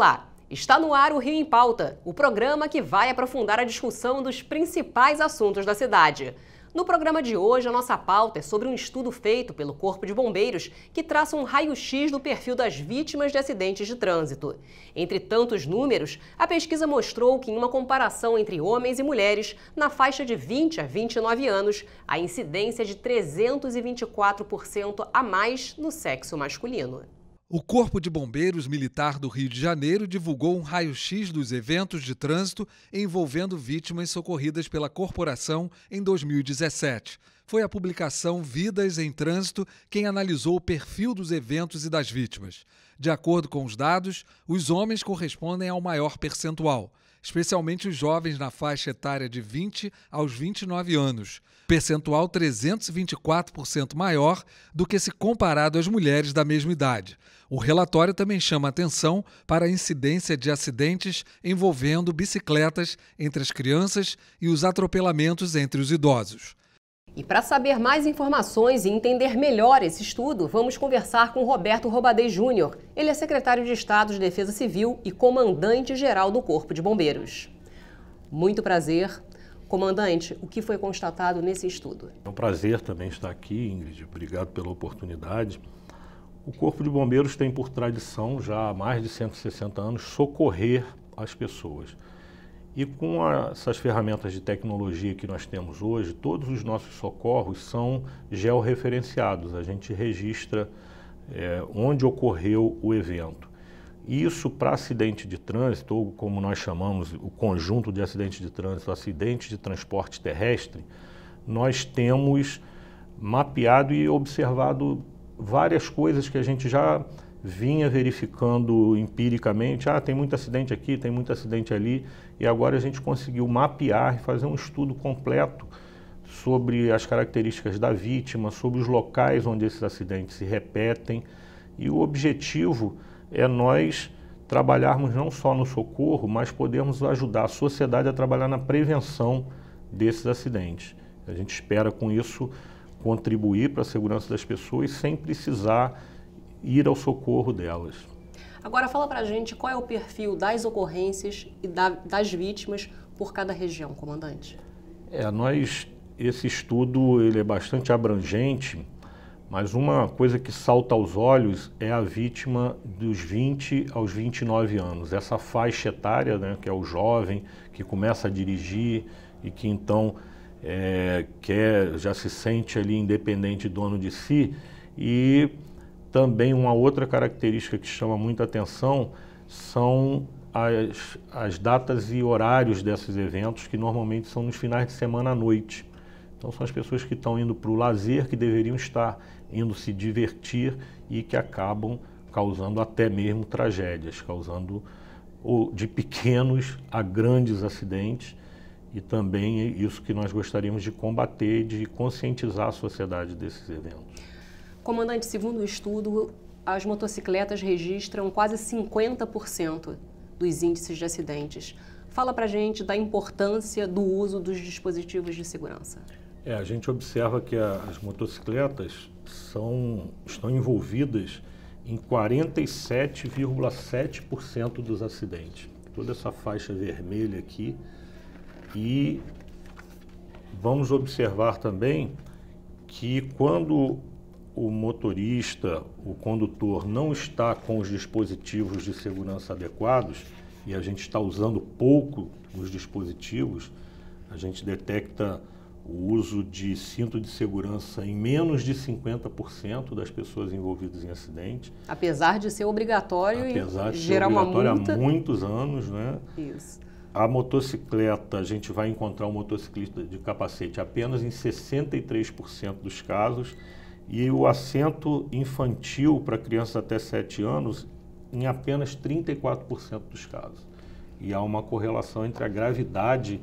Olá! Está no ar o Rio em Pauta, o programa que vai aprofundar a discussão dos principais assuntos da cidade. No programa de hoje, a nossa pauta é sobre um estudo feito pelo Corpo de Bombeiros que traça um raio-x do perfil das vítimas de acidentes de trânsito. Entre tantos números, a pesquisa mostrou que, em uma comparação entre homens e mulheres, na faixa de 20 a 29 anos, a incidência é de 324% a mais no sexo masculino. O Corpo de Bombeiros Militar do Rio de Janeiro divulgou um raio-x dos eventos de trânsito envolvendo vítimas socorridas pela corporação em 2017 foi a publicação Vidas em Trânsito quem analisou o perfil dos eventos e das vítimas. De acordo com os dados, os homens correspondem ao maior percentual, especialmente os jovens na faixa etária de 20 aos 29 anos, percentual 324% maior do que se comparado às mulheres da mesma idade. O relatório também chama atenção para a incidência de acidentes envolvendo bicicletas entre as crianças e os atropelamentos entre os idosos. E para saber mais informações e entender melhor esse estudo, vamos conversar com Roberto Robadei Júnior. Ele é secretário de Estado de Defesa Civil e comandante-geral do Corpo de Bombeiros. Muito prazer. Comandante, o que foi constatado nesse estudo? É um prazer também estar aqui, Ingrid. Obrigado pela oportunidade. O Corpo de Bombeiros tem por tradição, já há mais de 160 anos, socorrer as pessoas. E com a, essas ferramentas de tecnologia que nós temos hoje, todos os nossos socorros são georreferenciados, a gente registra é, onde ocorreu o evento. Isso para acidente de trânsito, ou como nós chamamos o conjunto de acidentes de trânsito, acidente de transporte terrestre, nós temos mapeado e observado várias coisas que a gente já vinha verificando empiricamente, ah, tem muito acidente aqui, tem muito acidente ali, e agora a gente conseguiu mapear e fazer um estudo completo sobre as características da vítima, sobre os locais onde esses acidentes se repetem, e o objetivo é nós trabalharmos não só no socorro, mas podermos ajudar a sociedade a trabalhar na prevenção desses acidentes. A gente espera com isso contribuir para a segurança das pessoas sem precisar ir ao socorro delas. Agora fala para a gente qual é o perfil das ocorrências e da, das vítimas por cada região, comandante. É, nós esse estudo ele é bastante abrangente, mas uma coisa que salta aos olhos é a vítima dos 20 aos 29 anos. Essa faixa etária, né, que é o jovem que começa a dirigir e que então é, quer, já se sente ali independente, dono de si, e também uma outra característica que chama muita atenção são as, as datas e horários desses eventos, que normalmente são nos finais de semana à noite. Então são as pessoas que estão indo para o lazer, que deveriam estar indo se divertir e que acabam causando até mesmo tragédias, causando de pequenos a grandes acidentes e também é isso que nós gostaríamos de combater, de conscientizar a sociedade desses eventos. Comandante, segundo o estudo, as motocicletas registram quase 50% dos índices de acidentes. Fala para gente da importância do uso dos dispositivos de segurança. É, a gente observa que a, as motocicletas são, estão envolvidas em 47,7% dos acidentes. Toda essa faixa vermelha aqui. E vamos observar também que quando o motorista, o condutor, não está com os dispositivos de segurança adequados, e a gente está usando pouco os dispositivos, a gente detecta o uso de cinto de segurança em menos de 50% das pessoas envolvidas em acidente. Apesar de ser obrigatório Apesar de e gerar obrigatório uma multa. há muitos anos, né? Isso. A motocicleta, a gente vai encontrar um motociclista de capacete apenas em 63% dos casos e o assento infantil para crianças até 7 anos em apenas 34% dos casos. E há uma correlação entre a gravidade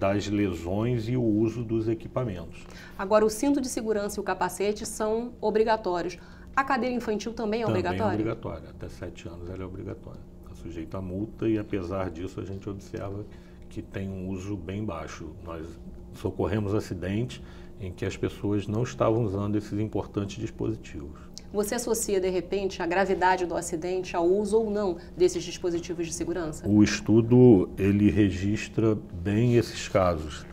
das lesões e o uso dos equipamentos. Agora, o cinto de segurança e o capacete são obrigatórios. A cadeira infantil também é também obrigatória? É obrigatória. Até 7 anos ela é obrigatória. Está sujeita a multa e, apesar disso, a gente observa que tem um uso bem baixo. Nós socorremos acidentes em que as pessoas não estavam usando esses importantes dispositivos. Você associa, de repente, a gravidade do acidente ao uso ou não desses dispositivos de segurança? O estudo, ele registra bem esses casos.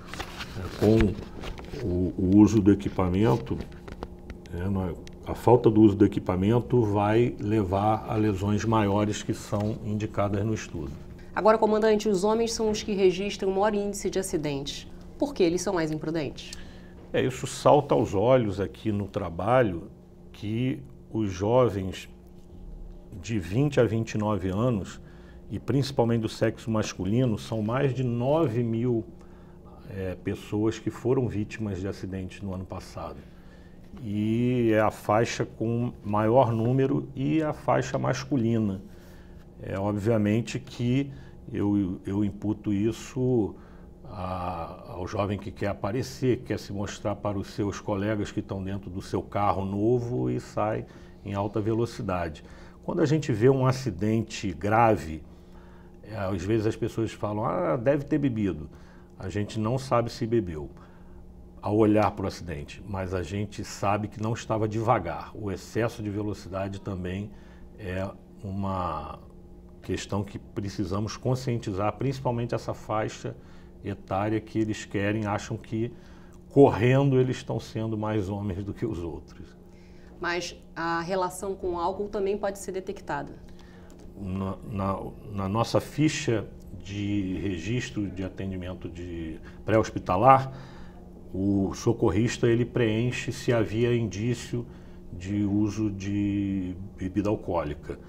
É, com o, o uso do equipamento, né, é, a falta do uso do equipamento vai levar a lesões maiores que são indicadas no estudo. Agora, comandante, os homens são os que registram o maior índice de acidentes. Por que eles são mais imprudentes? É, isso salta aos olhos aqui no trabalho que os jovens de 20 a 29 anos, e principalmente do sexo masculino, são mais de 9 mil é, pessoas que foram vítimas de acidentes no ano passado. E é a faixa com maior número e a faixa masculina. É obviamente que eu, eu imputo isso a, ao jovem que quer aparecer, quer se mostrar para os seus colegas que estão dentro do seu carro novo e sai em alta velocidade. Quando a gente vê um acidente grave, é, às vezes as pessoas falam, ah, deve ter bebido. A gente não sabe se bebeu ao olhar para o acidente, mas a gente sabe que não estava devagar. O excesso de velocidade também é uma questão que precisamos conscientizar, principalmente essa faixa etária que eles querem, acham que correndo eles estão sendo mais homens do que os outros. Mas a relação com o álcool também pode ser detectada? Na, na, na nossa ficha de registro de atendimento de pré-hospitalar, o socorrista ele preenche se havia indício de uso de bebida alcoólica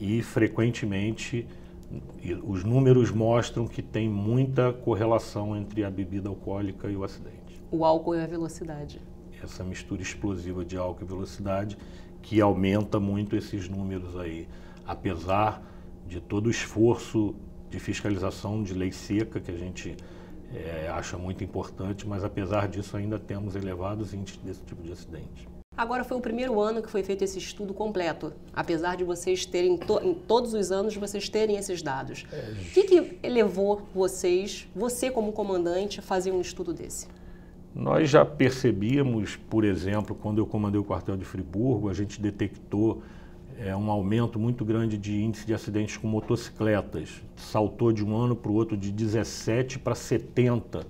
e frequentemente os números mostram que tem muita correlação entre a bebida alcoólica e o acidente. O álcool e a velocidade. Essa mistura explosiva de álcool e velocidade que aumenta muito esses números aí, apesar de todo o esforço de fiscalização de lei seca que a gente é, acha muito importante, mas apesar disso ainda temos elevados índices desse tipo de acidente. Agora foi o primeiro ano que foi feito esse estudo completo, apesar de vocês terem, to em todos os anos, vocês terem esses dados. É. O que, que levou vocês, você como comandante, a fazer um estudo desse? Nós já percebíamos, por exemplo, quando eu comandei o quartel de Friburgo, a gente detectou é, um aumento muito grande de índice de acidentes com motocicletas. Saltou de um ano para o outro de 17 para 70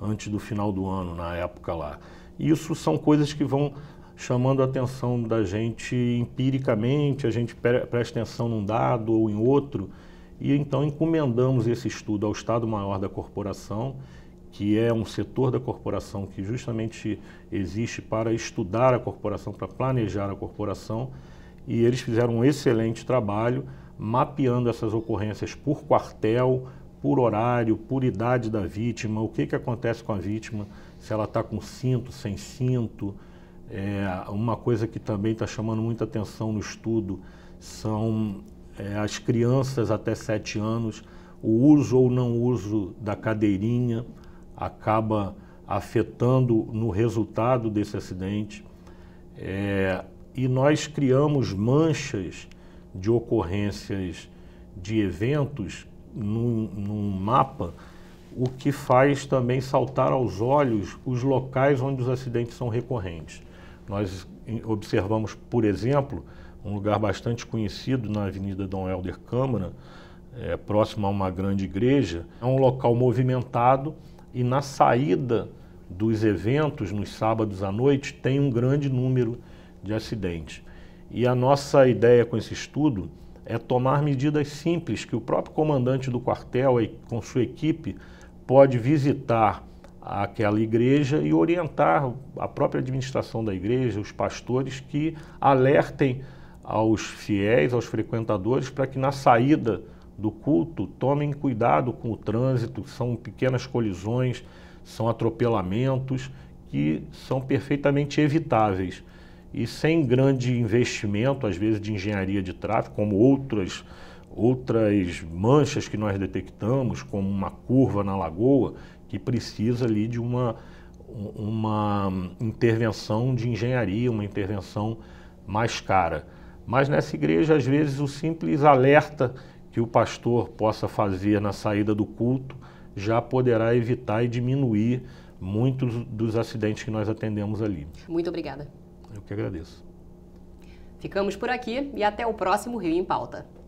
antes do final do ano, na época lá. Isso são coisas que vão chamando a atenção da gente empiricamente, a gente presta atenção num dado ou em outro, e então encomendamos esse estudo ao Estado-Maior da Corporação, que é um setor da corporação que justamente existe para estudar a corporação, para planejar a corporação, e eles fizeram um excelente trabalho mapeando essas ocorrências por quartel, por horário, por idade da vítima, o que, que acontece com a vítima, se ela está com cinto, sem cinto, é, uma coisa que também está chamando muita atenção no estudo são é, as crianças até 7 anos, o uso ou não uso da cadeirinha acaba afetando no resultado desse acidente. É, e nós criamos manchas de ocorrências de eventos num, num mapa, o que faz também saltar aos olhos os locais onde os acidentes são recorrentes. Nós observamos, por exemplo, um lugar bastante conhecido na Avenida Dom Helder Câmara, é, próximo a uma grande igreja. É um local movimentado e na saída dos eventos, nos sábados à noite, tem um grande número de acidentes. E a nossa ideia com esse estudo é tomar medidas simples que o próprio comandante do quartel, com sua equipe, pode visitar aquela igreja e orientar a própria administração da igreja, os pastores, que alertem aos fiéis, aos frequentadores, para que na saída do culto tomem cuidado com o trânsito, são pequenas colisões, são atropelamentos que são perfeitamente evitáveis. E sem grande investimento, às vezes de engenharia de tráfego, como outras outras manchas que nós detectamos, como uma curva na lagoa, que precisa ali de uma, uma intervenção de engenharia, uma intervenção mais cara. Mas nessa igreja, às vezes, o simples alerta que o pastor possa fazer na saída do culto já poderá evitar e diminuir muitos dos acidentes que nós atendemos ali. Muito obrigada. Eu que agradeço. Ficamos por aqui e até o próximo Rio em Pauta.